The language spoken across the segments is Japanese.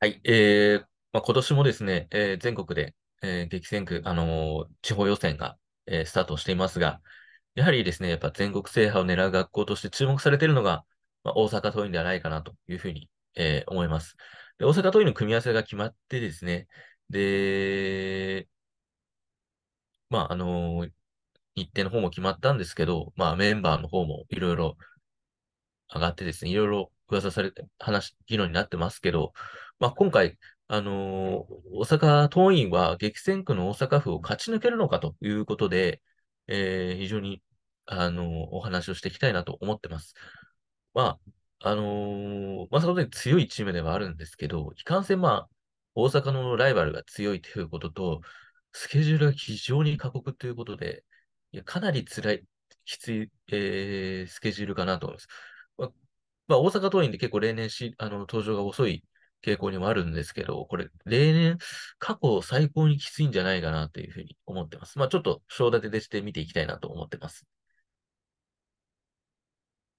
はい、えー、まあ、今年もですね、えー、全国で、えー、激戦区、あのー、地方予選が、えー、スタートしていますが、やはりですね、やっぱ全国制覇を狙う学校として注目されているのが、まあ、大阪桐蔭ではないかなというふうに、えー、思います。で、大阪桐蔭の組み合わせが決まってですね、で、まあ、あのー、日程の方も決まったんですけど、まあ、メンバーの方もいろいろ上がってですね、いろいろ噂されて、話、議論になってますけど、まあ、今回、あのー、大阪党員は激戦区の大阪府を勝ち抜けるのかということで、えー、非常に、あのー、お話をしていきたいなと思ってます。まあ、あのまあ、その強いチームではあるんですけど、いかんせん、まあ、大阪のライバルが強いということと、スケジュールが非常に過酷ということで、いやかなり辛い、きつい、えー、スケジュールかなと思います。まあ、まあ、大阪桐蔭って結構例年しあの登場が遅い傾向にもあるんですけど、これ、例年、過去最高にきついんじゃないかなというふうに思ってます。まあ、ちょっと、章立てでして見ていきたいなと思ってます。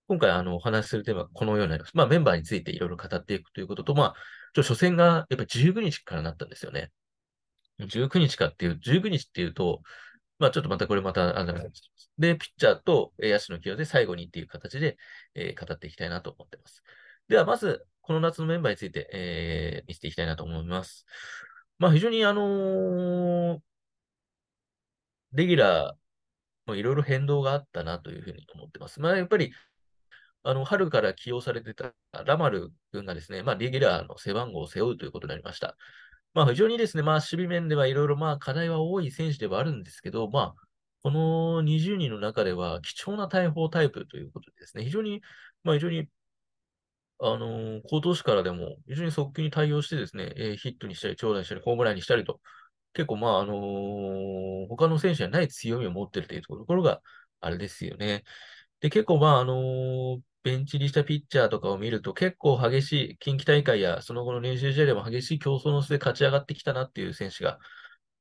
今回、あの、お話しするテーマはこのようになります。まあ、メンバーについていろいろ語っていくということと、まあ、ちょ、初戦がやっぱ19日からなったんですよね。19日かっていう、19日っていうと、まあ、ちょっとまたこれまた、あの、で、ピッチャーと野手の起用で最後にっていう形で、えー、語っていきたいなと思ってます。では、まず、この夏のメンバーについて、えー、見せていきたいなと思います。まあ、非常に、あのー、レギュラー、いろいろ変動があったなというふうに思ってます。まあ、やっぱり、あの、春から起用されてたラマル君がですね、まあ、レギュラーの背番号を背負うということになりました。まあ、非常にですね、まあ、守備面ではいろいろ、まあ、課題は多い選手ではあるんですけど、まあ、この20人の中では貴重な大砲タイプということでですね、非常に、まあ、非常にあのー、好投手からでも非常に速球に対応してですね、えー、ヒットにしたり、長打にしたり、ホームランにしたりと、結構、まあ、あのー、他の選手にはない強みを持ってるというところが、あれですよね。で、結構、まあ、あのベンチ入りしたピッチャーとかを見ると、結構激しい、近畿大会やその後の練習試合でも激しい競争の末、勝ち上がってきたなっていう選手が、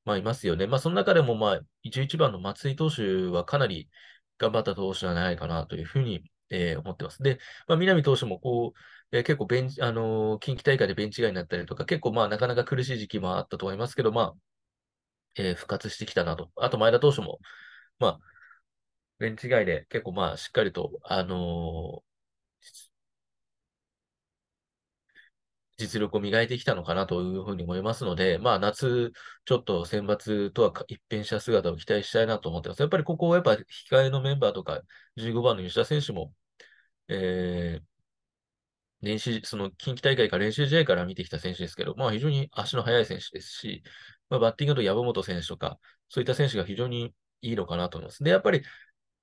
まあ、いますよね。まあ、その中でも、まあ、11番の松井投手はかなり頑張った投手じゃないかなというふうにえー、思ってます。で、まあ、南投手もこう、えー、結構ベンあのー、近畿大会でベンチ外になったりとか、結構まあなかなか苦しい時期もあったと思いますけど、まあ、えー、復活してきたなと。あと前田投手も、まあ、ベンチ外で結構まあしっかりと、あの実力を磨いてきたのかなというふうに思いますので、まあ、夏、ちょっと選抜とは一変した姿を期待したいなと思ってます。やっぱりここはやっぱ控えのメンバーとか、15番の吉田選手も、えー、練習、その近畿大会か練習試合から見てきた選手ですけど、まあ、非常に足の速い選手ですし、まあ、バッティングと山本選手とか、そういった選手が非常にいいのかなと思います。で、やっぱり、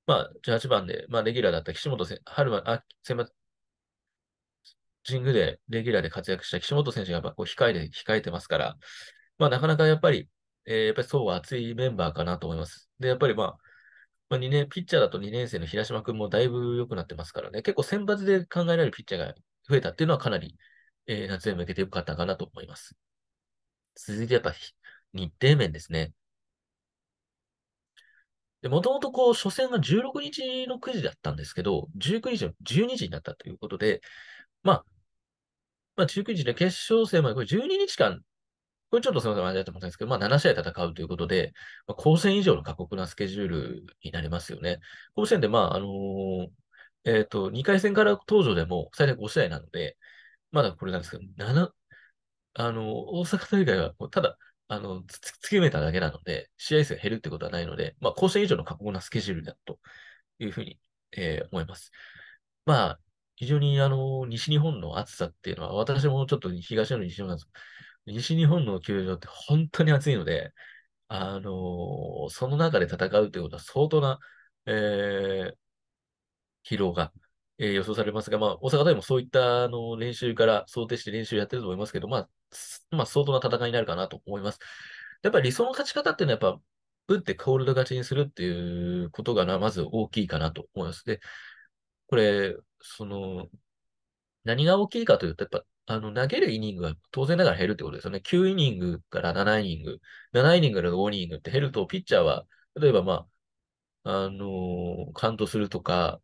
まあ、18番で、まあ、レギュラーだった岸本せ、春は、あ、選抜、神宮でレギュラーで活躍した岸本選手がやっぱこう控えで控えてますから、まあ、なかなかやっぱり、えー、やっぱり層は厚いメンバーかなと思います。で、やっぱりまあ、まあ、2年、ピッチャーだと2年生の平島君もだいぶ良くなってますからね、結構選抜で考えられるピッチャーが増えたっていうのはかなり、えー、夏へ向けて良かったかなと思います。続いてやっぱ日程面ですね。で、もともとこう、初戦が16日の9時だったんですけど、19日の12時になったということで、まあ、まあ、19日で決勝戦まで、これ12日間、これちょっとすみません、間違ってもらったんですけど、まあ、7試合戦うということで、まあ、甲子園以上の過酷なスケジュールになりますよね。甲子園で、まあ、あのー、えっ、ー、と、2回戦から登場でも最大5試合なので、まだこれなんですけど、7、あのー、大阪大会は、ただ、あの、突き埋めただけなので、試合数が減るってことはないので、まあ、甲子園以上の過酷なスケジュールだというふうに、えー、思います。まあ、非常にあの、西日本の暑さっていうのは、私もちょっと東の西日本なんです西日本の球場って本当に暑いので、あのー、その中で戦うということは相当な、えー、疲労が、えー、予想されますが、まあ、大阪でもそういったあの練習から想定して練習やってると思いますけど、まあ、まあ、相当な戦いになるかなと思います。やっぱり理想の勝ち方っていうのは、やっぱ、打ってコールド勝ちにするっていうことがな、まず大きいかなと思います。で、これ、その、何が大きいかというと、やっぱ、あの、投げるイニングは当然ながら減るってことですよね。9イニングから7イニング、7イニングから5イニングって減ると、ピッチャーは、例えばまあ、あのー、カウントするとか、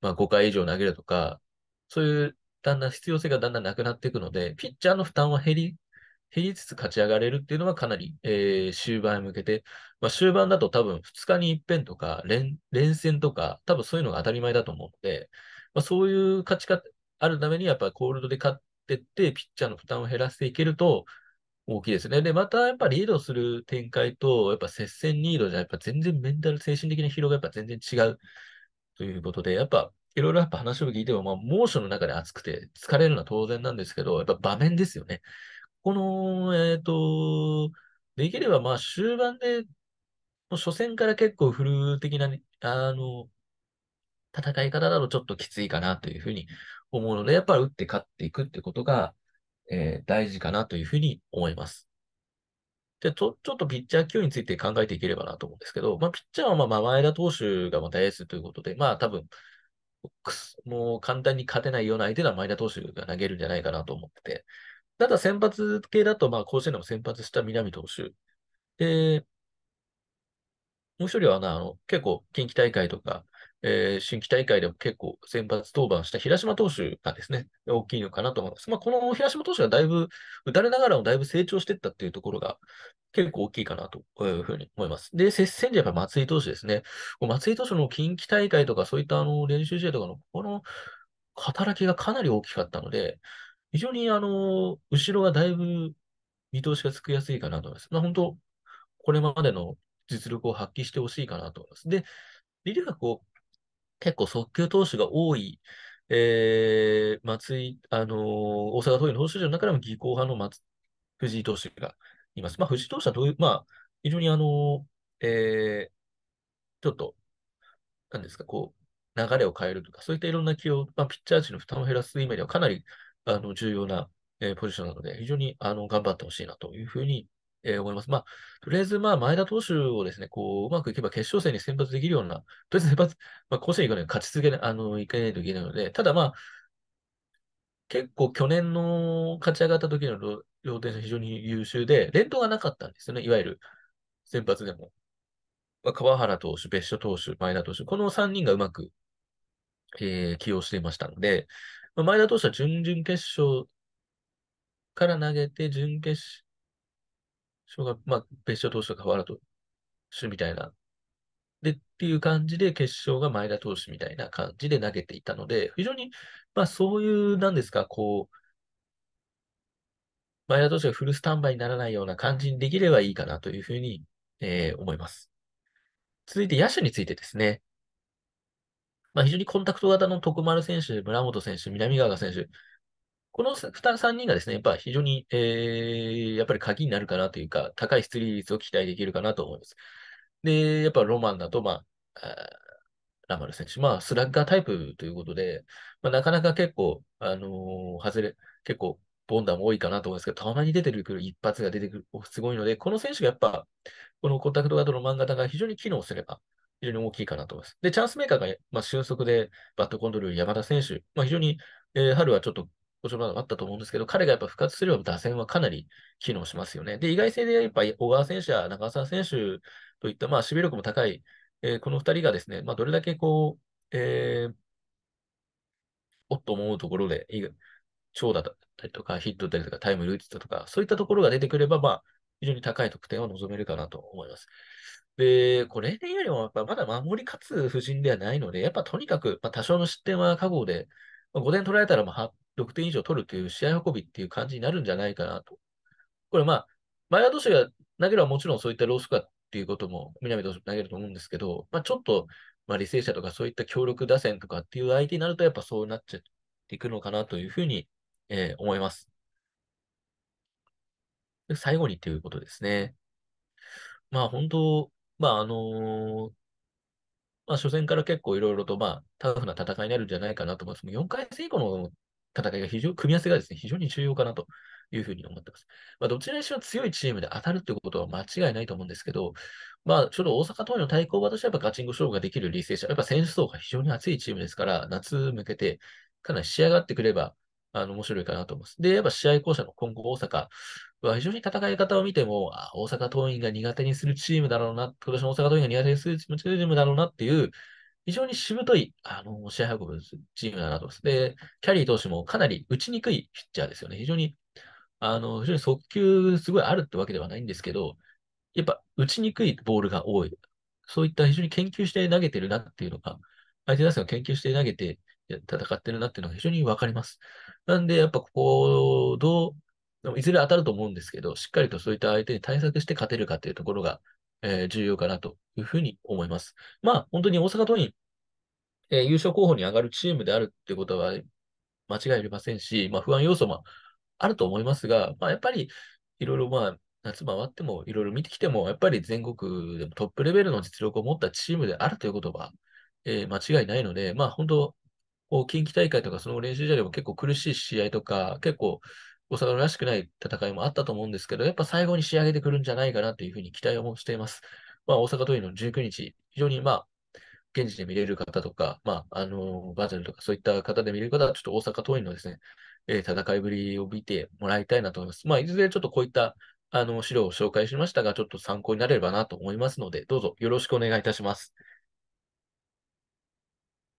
まあ5回以上投げるとか、そういうだんだん必要性がだんだんなくなっていくので、ピッチャーの負担は減り減りつつ勝ち上がれるっていうのはかなり、えー、終盤へ向けて、まあ、終盤だと多分2日に一遍とか連、連戦とか、多分そういうのが当たり前だと思うので、まあ、そういう勝ち方、あるためにやっぱりコールドで勝ってって、ピッチャーの負担を減らしていけると大きいですね。で、またやっぱりリードする展開と、やっぱ接戦リードじゃ、やっぱ全然メンタル、精神的な疲労がやっぱ全然違うということで、やっぱいろいろやっぱ話を聞いても、まあ、猛暑の中で暑くて疲れるのは当然なんですけど、やっぱ場面ですよね。この、えっ、ー、と、できればまあ終盤で、もう初戦から結構フル的な、あの、戦い方だとちょっときついかなというふうに思うので、やっぱり打って勝っていくってことが、えー、大事かなというふうに思います。で、ちょ、ちょっとピッチャー級について考えていければなと思うんですけど、まあ、ピッチャーはまあ前田投手がまたエースということで、まあ多分、もう簡単に勝てないような相手が前田投手が投げるんじゃないかなと思ってて、ただ先発系だと、まあ、甲子園でも先発した南投手。で、もう一人はな、あの、結構、近畿大会とか、えー、新規大会でも結構先発登板した平島投手がですね、大きいのかなと思います。まあ、この平島投手がだいぶ、打たれながらもだいぶ成長していったっていうところが結構大きいかなというふうに思います。で、接戦でやっぱ松井投手ですね。松井投手の近畿大会とかそういったあの練習試合とかのこの働きがかなり大きかったので、非常に、あの、後ろがだいぶ見通しがつくやすいかなと思います。まあ、本当、これまでの実力を発揮してほしいかなと思います。で、リリーがこう、結構速球投手が多い、えー、松井、あのー、大阪桐蔭の投手陣の中でも技巧派の松藤井投手がいます。まあ、藤井投手はどういう、まあ、非常にあのー、えー、ちょっと、なんですか、こう、流れを変えるとか、そういったいろんな気を、まあ、ピッチャー陣の負担を減らす意味では、かなりあの重要な、えー、ポジションなので、非常にあの頑張ってほしいなというふうに、えー、思います。まあ、とりあえず、まあ、前田投手をですね、こう、うまくいけば決勝戦に先発できるような、とりあえず先発、まあ、甲子園行かない勝ち続けない、あの、行かないといけないので、ただまあ、結構去年の勝ち上がった時の両点非常に優秀で、連投がなかったんですよね、いわゆる先発でも。まあ、川原投手、別所投手、前田投手、この3人がうまく、えー、起用していましたので、前田投手は準々決勝から投げて、準決勝が、まあ、別所投手と河原投手みたいな。で、っていう感じで、決勝が前田投手みたいな感じで投げていたので、非常に、まあ、そういう、なんですか、こう、前田投手がフルスタンバイにならないような感じにできればいいかなというふうに、えー、思います。続いて野手についてですね。まあ、非常にコンタクト型の徳丸選手、村本選手、南川選手、この3人がですね、やっぱ非常に、えー、やっぱり鍵になるかなというか、高い出塁率を期待できるかなと思います。で、やっぱロマンだと、まあ、ラマル選手、まあ、スラッガータイプということで、まあ、なかなか結構、あのー、外れ、結構、ボンダーも多いかなと思いますけど、たまに出てくる一発が出てくる、すごいので、この選手がやっぱ、このコンタクト型の漫画型が非常に機能すれば、非常に大きいかなと思います。で、チャンスメーカーが、まあ、俊足で、バットコントロール、山田選手、まあ、非常に、えー、春はちょっと、故があったと思うんですけど、彼がやっぱ復活すれば打線はかなり機能しますよね。で、意外性でやっぱ小川選手や中澤選手といった、まあ、守備力も高い、えー、この2人がですね、まあ、どれだけこう、えー、おっと思うところで、長打だったりとか、ヒットだったりとか、タイムルーティットとか、そういったところが出てくれば、まあ、非常に高い得点を望めるかなと思います。で、これ例年よりもやっぱまだ守り勝つ布陣ではないので、やっぱとにかく、まあ、多少の失点は覚悟で、まあ、5点取られたらもう6点以上取るという試合運びっていう感じになるんじゃないかなと。これまあ、前田投手が投げるはもちろんそういったロースコアっていうことも、南投手投げると思うんですけど、まあ、ちょっと、まあ、履正社とかそういった強力打線とかっていう相手になると、やっぱそうなっちゃっていくのかなというふうに、えー、思います。最後にということですね。まあ本当、まあ、あのー、まあ、初戦から結構いろいろと、まあ、タフな戦いになるんじゃないかなと思います。4回戦以降の戦いが非常、組み合わせがですね、非常に重要かなというふうに思ってます。まあ、どちらにしろ強いチームで当たるということは間違いないと思うんですけど、まあ、ちょうど大阪桐蔭の対抗馬としては、やっぱガチンコ勝負ができる履正社、やっぱ選手層が非常に厚いチームですから、夏向けてかなり仕上がってくれば、あの、面白いかなと思います。で、やっぱ試合巧者の今後大阪、非常に戦い方を見ても、あ大阪桐蔭が苦手にするチームだろうな、今年の大阪桐蔭が苦手にするチームだろうなっていう、非常にしぶとい、あの、試合運ぶチームだなと思います。で、キャリー投手もかなり打ちにくいピッチャーですよね。非常に、あの、非常に速球すごいあるってわけではないんですけど、やっぱ打ちにくいボールが多い。そういった非常に研究して投げてるなっていうのが、相手打線を研究して投げて戦ってるなっていうのが非常にわかります。なんで、やっぱここをどういずれ当たると思うんですけど、しっかりとそういった相手に対策して勝てるかというところが、えー、重要かなというふうに思います。まあ、本当に大阪桐蔭、えー、優勝候補に上がるチームであるということは間違いありませんし、まあ、不安要素もあると思いますが、まあ、やっぱりいろいろ、ま夏回ってもいろいろ見てきても、やっぱり全国でもトップレベルの実力を持ったチームであるということは、えー、間違いないので、まあ、本当、近畿大会とかその練習試合でも結構苦しい試合とか、結構、大阪らしくない戦いもあったと思うんですけど、やっぱ最後に仕上げてくるんじゃないかなというふうに期待をしています。まあ、大阪桐蔭の19日、非常にまあ、現地で見れる方とか、まあ、あのー、バーチャルとかそういった方で見れる方は、ちょっと大阪桐蔭のですね、えー、戦いぶりを見てもらいたいなと思います。まあ、いずれちょっとこういった、あの、資料を紹介しましたが、ちょっと参考になればなと思いますので、どうぞよろしくお願いいたします。